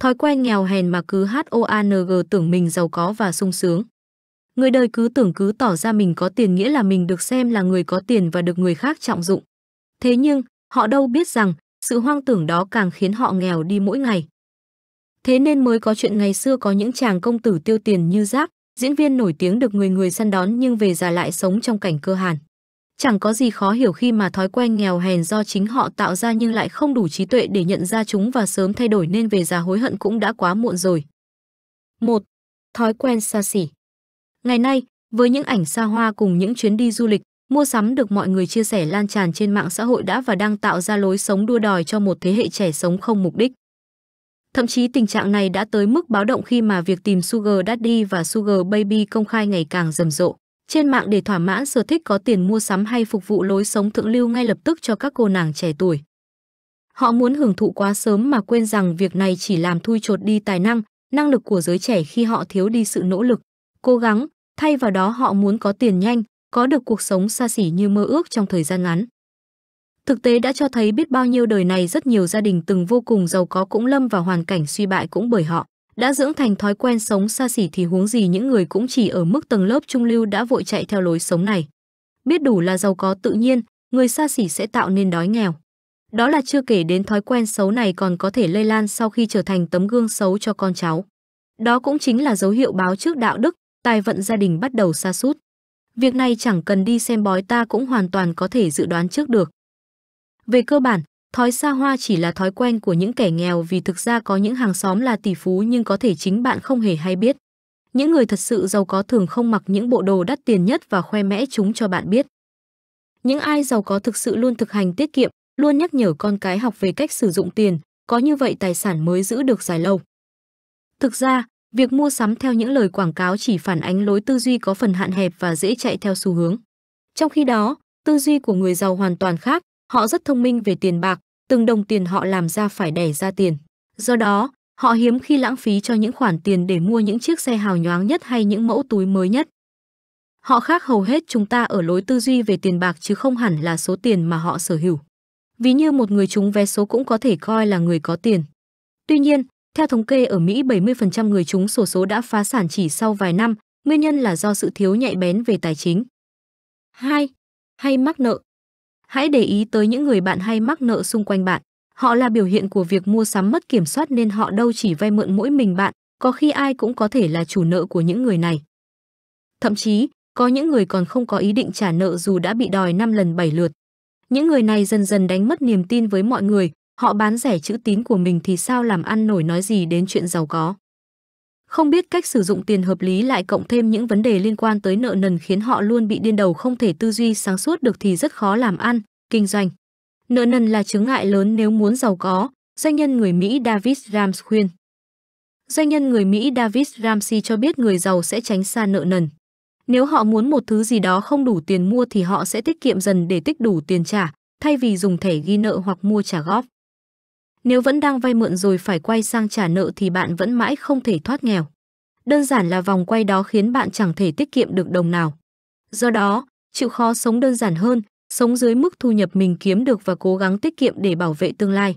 Thói quen nghèo hèn mà cứ HOANG tưởng mình giàu có và sung sướng. Người đời cứ tưởng cứ tỏ ra mình có tiền nghĩa là mình được xem là người có tiền và được người khác trọng dụng. Thế nhưng, họ đâu biết rằng, sự hoang tưởng đó càng khiến họ nghèo đi mỗi ngày. Thế nên mới có chuyện ngày xưa có những chàng công tử tiêu tiền như giáp, diễn viên nổi tiếng được người người săn đón nhưng về già lại sống trong cảnh cơ hàn. Chẳng có gì khó hiểu khi mà thói quen nghèo hèn do chính họ tạo ra nhưng lại không đủ trí tuệ để nhận ra chúng và sớm thay đổi nên về già hối hận cũng đã quá muộn rồi. 1. Thói quen xa xỉ Ngày nay, với những ảnh xa hoa cùng những chuyến đi du lịch, mua sắm được mọi người chia sẻ lan tràn trên mạng xã hội đã và đang tạo ra lối sống đua đòi cho một thế hệ trẻ sống không mục đích. Thậm chí tình trạng này đã tới mức báo động khi mà việc tìm Sugar Daddy và Sugar Baby công khai ngày càng rầm rộ trên mạng để thỏa mãn sở thích có tiền mua sắm hay phục vụ lối sống thượng lưu ngay lập tức cho các cô nàng trẻ tuổi. Họ muốn hưởng thụ quá sớm mà quên rằng việc này chỉ làm thui chột đi tài năng, năng lực của giới trẻ khi họ thiếu đi sự nỗ lực, cố gắng, thay vào đó họ muốn có tiền nhanh, có được cuộc sống xa xỉ như mơ ước trong thời gian ngắn. Thực tế đã cho thấy biết bao nhiêu đời này rất nhiều gia đình từng vô cùng giàu có cũng lâm vào hoàn cảnh suy bại cũng bởi họ đã dưỡng thành thói quen sống xa xỉ thì huống gì những người cũng chỉ ở mức tầng lớp trung lưu đã vội chạy theo lối sống này. Biết đủ là giàu có tự nhiên, người xa xỉ sẽ tạo nên đói nghèo. Đó là chưa kể đến thói quen xấu này còn có thể lây lan sau khi trở thành tấm gương xấu cho con cháu. Đó cũng chính là dấu hiệu báo trước đạo đức, tài vận gia đình bắt đầu xa sút. Việc này chẳng cần đi xem bói ta cũng hoàn toàn có thể dự đoán trước được. Về cơ bản, Thói xa hoa chỉ là thói quen của những kẻ nghèo vì thực ra có những hàng xóm là tỷ phú nhưng có thể chính bạn không hề hay biết. Những người thật sự giàu có thường không mặc những bộ đồ đắt tiền nhất và khoe mẽ chúng cho bạn biết. Những ai giàu có thực sự luôn thực hành tiết kiệm, luôn nhắc nhở con cái học về cách sử dụng tiền, có như vậy tài sản mới giữ được dài lâu. Thực ra, việc mua sắm theo những lời quảng cáo chỉ phản ánh lối tư duy có phần hạn hẹp và dễ chạy theo xu hướng. Trong khi đó, tư duy của người giàu hoàn toàn khác, họ rất thông minh về tiền bạc, từng đồng tiền họ làm ra phải đẻ ra tiền. Do đó, họ hiếm khi lãng phí cho những khoản tiền để mua những chiếc xe hào nhoáng nhất hay những mẫu túi mới nhất. Họ khác hầu hết chúng ta ở lối tư duy về tiền bạc chứ không hẳn là số tiền mà họ sở hữu. Ví như một người trúng vé số cũng có thể coi là người có tiền. Tuy nhiên, theo thống kê ở Mỹ 70% người trúng sổ số đã phá sản chỉ sau vài năm, nguyên nhân là do sự thiếu nhạy bén về tài chính. 2. Hay mắc nợ Hãy để ý tới những người bạn hay mắc nợ xung quanh bạn. Họ là biểu hiện của việc mua sắm mất kiểm soát nên họ đâu chỉ vay mượn mỗi mình bạn, có khi ai cũng có thể là chủ nợ của những người này. Thậm chí, có những người còn không có ý định trả nợ dù đã bị đòi 5 lần 7 lượt. Những người này dần dần đánh mất niềm tin với mọi người, họ bán rẻ chữ tín của mình thì sao làm ăn nổi nói gì đến chuyện giàu có không biết cách sử dụng tiền hợp lý lại cộng thêm những vấn đề liên quan tới nợ nần khiến họ luôn bị điên đầu không thể tư duy sáng suốt được thì rất khó làm ăn, kinh doanh. Nợ nần là chướng ngại lớn nếu muốn giàu có, doanh nhân người Mỹ David Rams khuyên. Doanh nhân người Mỹ David Ramsey cho biết người giàu sẽ tránh xa nợ nần. Nếu họ muốn một thứ gì đó không đủ tiền mua thì họ sẽ tiết kiệm dần để tích đủ tiền trả, thay vì dùng thẻ ghi nợ hoặc mua trả góp. Nếu vẫn đang vay mượn rồi phải quay sang trả nợ thì bạn vẫn mãi không thể thoát nghèo. Đơn giản là vòng quay đó khiến bạn chẳng thể tiết kiệm được đồng nào. Do đó, chịu khó sống đơn giản hơn, sống dưới mức thu nhập mình kiếm được và cố gắng tiết kiệm để bảo vệ tương lai.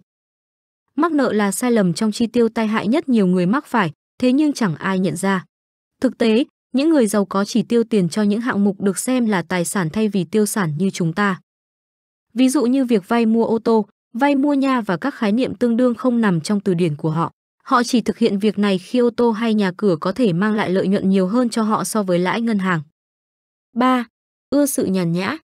Mắc nợ là sai lầm trong chi tiêu tai hại nhất nhiều người mắc phải, thế nhưng chẳng ai nhận ra. Thực tế, những người giàu có chỉ tiêu tiền cho những hạng mục được xem là tài sản thay vì tiêu sản như chúng ta. Ví dụ như việc vay mua ô tô, Vay mua nhà và các khái niệm tương đương không nằm trong từ điển của họ. Họ chỉ thực hiện việc này khi ô tô hay nhà cửa có thể mang lại lợi nhuận nhiều hơn cho họ so với lãi ngân hàng. 3. Ưa sự nhàn nhã.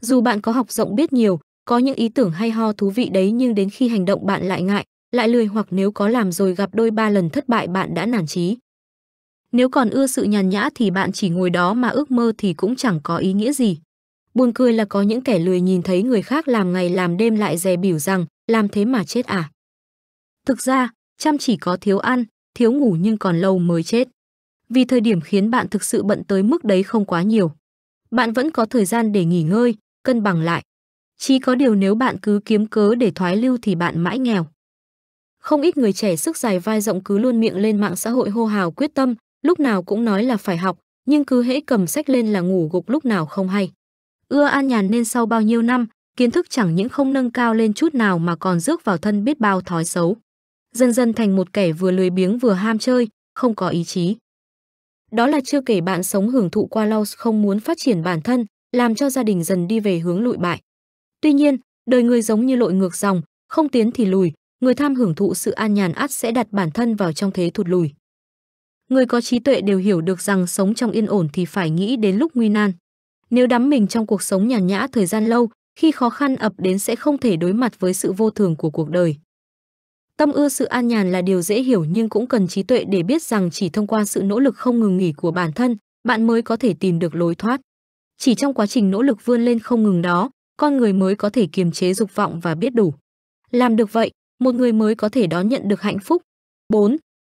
Dù bạn có học rộng biết nhiều, có những ý tưởng hay ho thú vị đấy nhưng đến khi hành động bạn lại ngại, lại lười hoặc nếu có làm rồi gặp đôi ba lần thất bại bạn đã nản chí. Nếu còn ưa sự nhàn nhã thì bạn chỉ ngồi đó mà ước mơ thì cũng chẳng có ý nghĩa gì. Buồn cười là có những kẻ lười nhìn thấy người khác làm ngày làm đêm lại dè biểu rằng, làm thế mà chết à. Thực ra, chăm chỉ có thiếu ăn, thiếu ngủ nhưng còn lâu mới chết. Vì thời điểm khiến bạn thực sự bận tới mức đấy không quá nhiều. Bạn vẫn có thời gian để nghỉ ngơi, cân bằng lại. Chỉ có điều nếu bạn cứ kiếm cớ để thoái lưu thì bạn mãi nghèo. Không ít người trẻ sức dài vai rộng cứ luôn miệng lên mạng xã hội hô hào quyết tâm, lúc nào cũng nói là phải học, nhưng cứ hễ cầm sách lên là ngủ gục lúc nào không hay. Ưa an nhàn nên sau bao nhiêu năm, kiến thức chẳng những không nâng cao lên chút nào mà còn rước vào thân biết bao thói xấu. Dần dần thành một kẻ vừa lười biếng vừa ham chơi, không có ý chí. Đó là chưa kể bạn sống hưởng thụ qua lâu không muốn phát triển bản thân, làm cho gia đình dần đi về hướng lụi bại. Tuy nhiên, đời người giống như lội ngược dòng, không tiến thì lùi, người tham hưởng thụ sự an nhàn ắt sẽ đặt bản thân vào trong thế thụt lùi. Người có trí tuệ đều hiểu được rằng sống trong yên ổn thì phải nghĩ đến lúc nguy nan. Nếu đắm mình trong cuộc sống nhàn nhã thời gian lâu, khi khó khăn ập đến sẽ không thể đối mặt với sự vô thường của cuộc đời. Tâm ưa sự an nhàn là điều dễ hiểu nhưng cũng cần trí tuệ để biết rằng chỉ thông qua sự nỗ lực không ngừng nghỉ của bản thân, bạn mới có thể tìm được lối thoát. Chỉ trong quá trình nỗ lực vươn lên không ngừng đó, con người mới có thể kiềm chế dục vọng và biết đủ. Làm được vậy, một người mới có thể đón nhận được hạnh phúc. 4.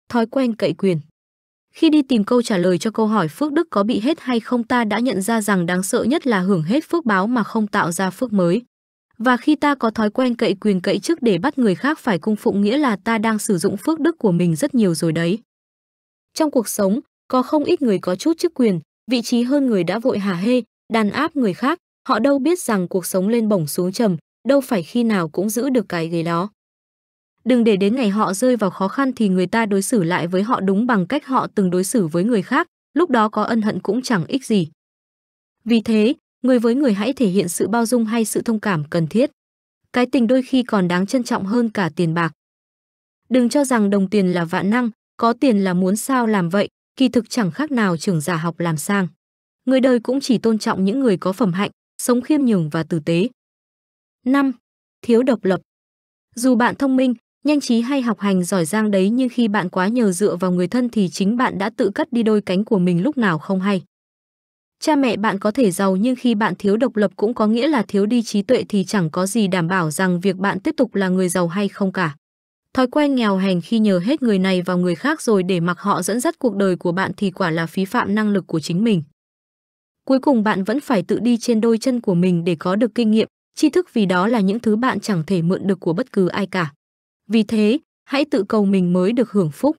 Thói quen cậy quyền khi đi tìm câu trả lời cho câu hỏi phước đức có bị hết hay không ta đã nhận ra rằng đáng sợ nhất là hưởng hết phước báo mà không tạo ra phước mới. Và khi ta có thói quen cậy quyền cậy chức để bắt người khác phải cung phụng nghĩa là ta đang sử dụng phước đức của mình rất nhiều rồi đấy. Trong cuộc sống, có không ít người có chút chức quyền, vị trí hơn người đã vội hả hê, đàn áp người khác, họ đâu biết rằng cuộc sống lên bổng xuống trầm, đâu phải khi nào cũng giữ được cái ghế đó đừng để đến ngày họ rơi vào khó khăn thì người ta đối xử lại với họ đúng bằng cách họ từng đối xử với người khác, lúc đó có ân hận cũng chẳng ích gì. Vì thế, người với người hãy thể hiện sự bao dung hay sự thông cảm cần thiết. Cái tình đôi khi còn đáng trân trọng hơn cả tiền bạc. Đừng cho rằng đồng tiền là vạn năng, có tiền là muốn sao làm vậy, kỳ thực chẳng khác nào trưởng giả học làm sang. Người đời cũng chỉ tôn trọng những người có phẩm hạnh, sống khiêm nhường và tử tế. 5. Thiếu độc lập Dù bạn thông minh, nhanh trí hay học hành giỏi giang đấy nhưng khi bạn quá nhờ dựa vào người thân thì chính bạn đã tự cắt đi đôi cánh của mình lúc nào không hay. Cha mẹ bạn có thể giàu nhưng khi bạn thiếu độc lập cũng có nghĩa là thiếu đi trí tuệ thì chẳng có gì đảm bảo rằng việc bạn tiếp tục là người giàu hay không cả. Thói quen nghèo hèn khi nhờ hết người này vào người khác rồi để mặc họ dẫn dắt cuộc đời của bạn thì quả là phí phạm năng lực của chính mình. Cuối cùng bạn vẫn phải tự đi trên đôi chân của mình để có được kinh nghiệm, tri thức vì đó là những thứ bạn chẳng thể mượn được của bất cứ ai cả. Vì thế, hãy tự cầu mình mới được hưởng phúc.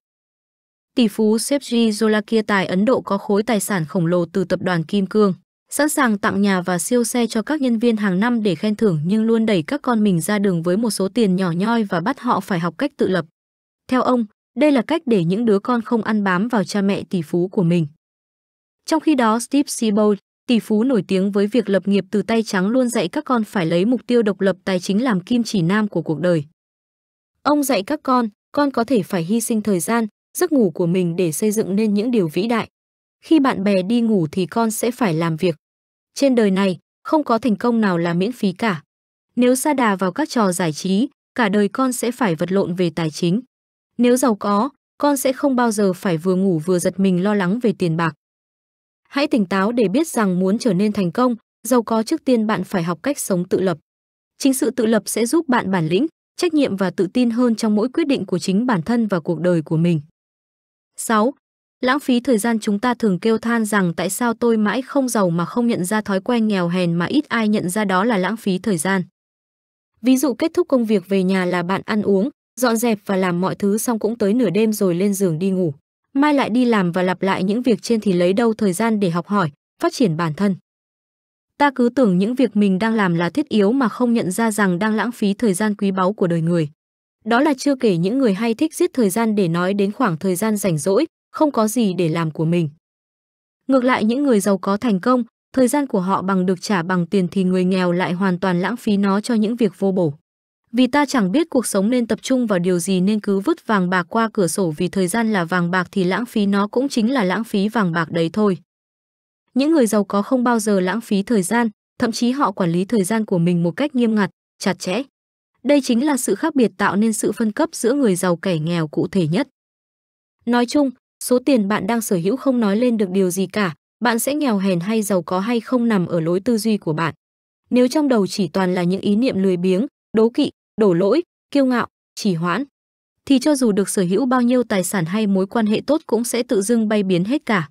Tỷ phú Sergey Zolakia tại Ấn Độ có khối tài sản khổng lồ từ tập đoàn Kim Cương, sẵn sàng tặng nhà và siêu xe cho các nhân viên hàng năm để khen thưởng nhưng luôn đẩy các con mình ra đường với một số tiền nhỏ nhoi và bắt họ phải học cách tự lập. Theo ông, đây là cách để những đứa con không ăn bám vào cha mẹ tỷ phú của mình. Trong khi đó, Steve Siebold, tỷ phú nổi tiếng với việc lập nghiệp từ tay trắng luôn dạy các con phải lấy mục tiêu độc lập tài chính làm kim chỉ nam của cuộc đời. Ông dạy các con, con có thể phải hy sinh thời gian, giấc ngủ của mình để xây dựng nên những điều vĩ đại. Khi bạn bè đi ngủ thì con sẽ phải làm việc. Trên đời này, không có thành công nào là miễn phí cả. Nếu xa đà vào các trò giải trí, cả đời con sẽ phải vật lộn về tài chính. Nếu giàu có, con sẽ không bao giờ phải vừa ngủ vừa giật mình lo lắng về tiền bạc. Hãy tỉnh táo để biết rằng muốn trở nên thành công, giàu có trước tiên bạn phải học cách sống tự lập. Chính sự tự lập sẽ giúp bạn bản lĩnh, trách nhiệm và tự tin hơn trong mỗi quyết định của chính bản thân và cuộc đời của mình. 6. Lãng phí thời gian chúng ta thường kêu than rằng tại sao tôi mãi không giàu mà không nhận ra thói quen nghèo hèn mà ít ai nhận ra đó là lãng phí thời gian. Ví dụ kết thúc công việc về nhà là bạn ăn uống, dọn dẹp và làm mọi thứ xong cũng tới nửa đêm rồi lên giường đi ngủ. Mai lại đi làm và lặp lại những việc trên thì lấy đâu thời gian để học hỏi, phát triển bản thân. Ta cứ tưởng những việc mình đang làm là thiết yếu mà không nhận ra rằng đang lãng phí thời gian quý báu của đời người. Đó là chưa kể những người hay thích giết thời gian để nói đến khoảng thời gian rảnh rỗi, không có gì để làm của mình. Ngược lại những người giàu có thành công, thời gian của họ bằng được trả bằng tiền thì người nghèo lại hoàn toàn lãng phí nó cho những việc vô bổ. Vì ta chẳng biết cuộc sống nên tập trung vào điều gì nên cứ vứt vàng bạc qua cửa sổ vì thời gian là vàng bạc thì lãng phí nó cũng chính là lãng phí vàng bạc đấy thôi. Những người giàu có không bao giờ lãng phí thời gian, thậm chí họ quản lý thời gian của mình một cách nghiêm ngặt, chặt chẽ. Đây chính là sự khác biệt tạo nên sự phân cấp giữa người giàu kẻ nghèo cụ thể nhất. Nói chung, số tiền bạn đang sở hữu không nói lên được điều gì cả, bạn sẽ nghèo hèn hay giàu có hay không nằm ở lối tư duy của bạn. Nếu trong đầu chỉ toàn là những ý niệm lười biếng, đố kỵ, đổ lỗi, kiêu ngạo, chỉ hoãn, thì cho dù được sở hữu bao nhiêu tài sản hay mối quan hệ tốt cũng sẽ tự dưng bay biến hết cả.